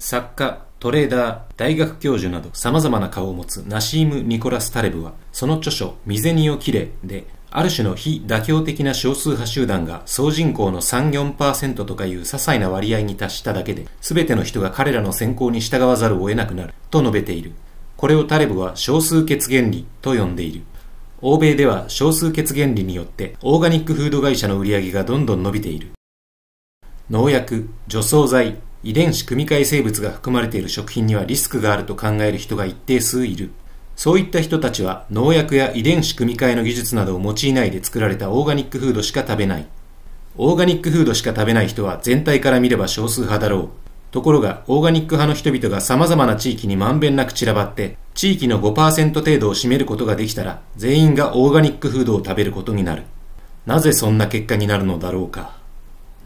作家、トレーダー、大学教授など様々な顔を持つナシーム・ニコラス・タレブは、その著書、ミゼニオ・キレで、ある種の非妥協的な少数派集団が総人口の3、4%とかいう些細な割合に達しただけで、全ての人が彼らの選考に従わざるを得なくなる、と述べている。これをタレブは少数決原理と呼んでいる。欧米では少数決原理によってオーガニックフード会社の売り上げがどんどん伸びている。農薬、除草剤、遺伝子組み換え生物が含まれている食品にはリスクがあると考える人が一定数いる。そういった人たちは農薬や遺伝子組み換えの技術などを用いないで作られたオーガニックフードしか食べない。オーガニックフードしか食べない人は全体から見れば少数派だろう。ところが、オーガニック派の人々が様々な地域にまんべんなく散らばって、地域の5%程度を占めることができたら、全員がオーガニックフードを食べることになる。なぜそんな結果になるのだろうか。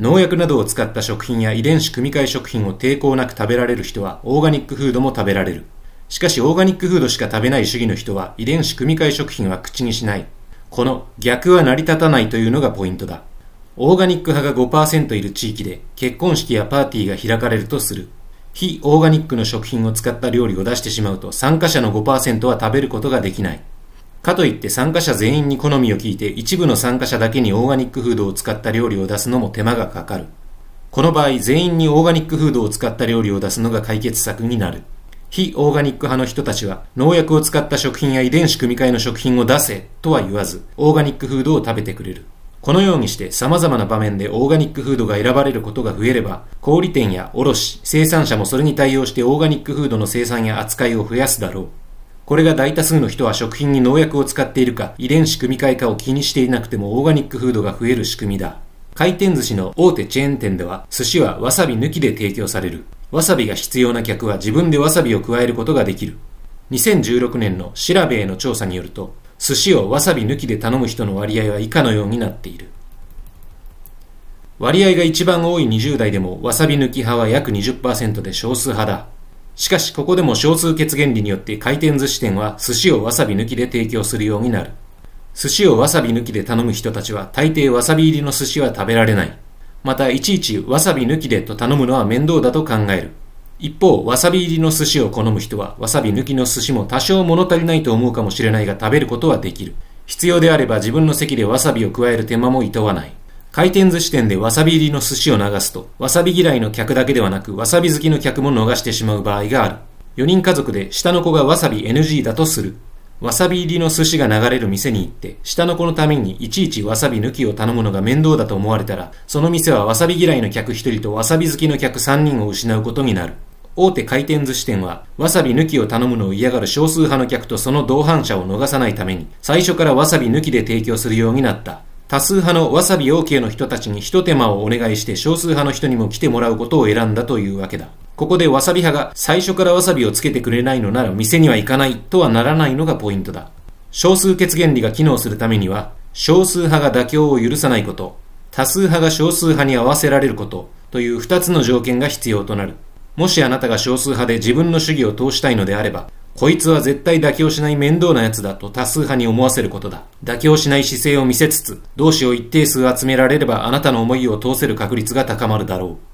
農薬などを使った食品や遺伝子組み換え食品を抵抗なく食べられる人はオーガニックフードも食べられる。しかしオーガニックフードしか食べない主義の人は遺伝子組み換え食品は口にしない。この逆は成り立たないというのがポイントだ。オーガニック派が5%いる地域で結婚式やパーティーが開かれるとする。非オーガニックの食品を使った料理を出してしまうと参加者の5%は食べることができない。かといって参加者全員に好みを聞いて一部の参加者だけにオーガニックフードを使った料理を出すのも手間がかかる。この場合、全員にオーガニックフードを使った料理を出すのが解決策になる。非オーガニック派の人たちは農薬を使った食品や遺伝子組み換えの食品を出せとは言わず、オーガニックフードを食べてくれる。このようにして様々な場面でオーガニックフードが選ばれることが増えれば、小売店や卸、生産者もそれに対応してオーガニックフードの生産や扱いを増やすだろう。これが大多数の人は食品に農薬を使っているか、遺伝子組み換えかを気にしていなくてもオーガニックフードが増える仕組みだ。回転寿司の大手チェーン店では、寿司はわさび抜きで提供される。わさびが必要な客は自分でわさびを加えることができる。2016年の調べへの調査によると、寿司をわさび抜きで頼む人の割合は以下のようになっている。割合が一番多い20代でもわさび抜き派は約20%で少数派だ。しかしここでも少数決原理によって回転寿司店は寿司をわさび抜きで提供するようになる。寿司をわさび抜きで頼む人たちは大抵わさび入りの寿司は食べられない。またいちいちわさび抜きでと頼むのは面倒だと考える。一方、わさび入りの寿司を好む人はわさび抜きの寿司も多少物足りないと思うかもしれないが食べることはできる。必要であれば自分の席でわさびを加える手間も厭わない。回転寿司店でわさび入りの寿司を流すと、わさび嫌いの客だけではなく、わさび好きの客も逃してしまう場合がある。4人家族で下の子がわさび NG だとする。わさび入りの寿司が流れる店に行って、下の子のためにいちいちわさび抜きを頼むのが面倒だと思われたら、その店はわさび嫌いの客1人とわさび好きの客3人を失うことになる。大手回転寿司店は、わさび抜きを頼むのを嫌がる少数派の客とその同伴者を逃さないために、最初からわさび抜きで提供するようになった。多数派のわさび OK の人たちに一手間をお願いして少数派の人にも来てもらうことを選んだというわけだ。ここでわさび派が最初からわさびをつけてくれないのなら店には行かないとはならないのがポイントだ。少数決原理が機能するためには、少数派が妥協を許さないこと、多数派が少数派に合わせられることという二つの条件が必要となる。もしあなたが少数派で自分の主義を通したいのであれば、こいつは絶対妥協しない面倒な奴だと多数派に思わせることだ。妥協しない姿勢を見せつつ、同志を一定数集められればあなたの思いを通せる確率が高まるだろう。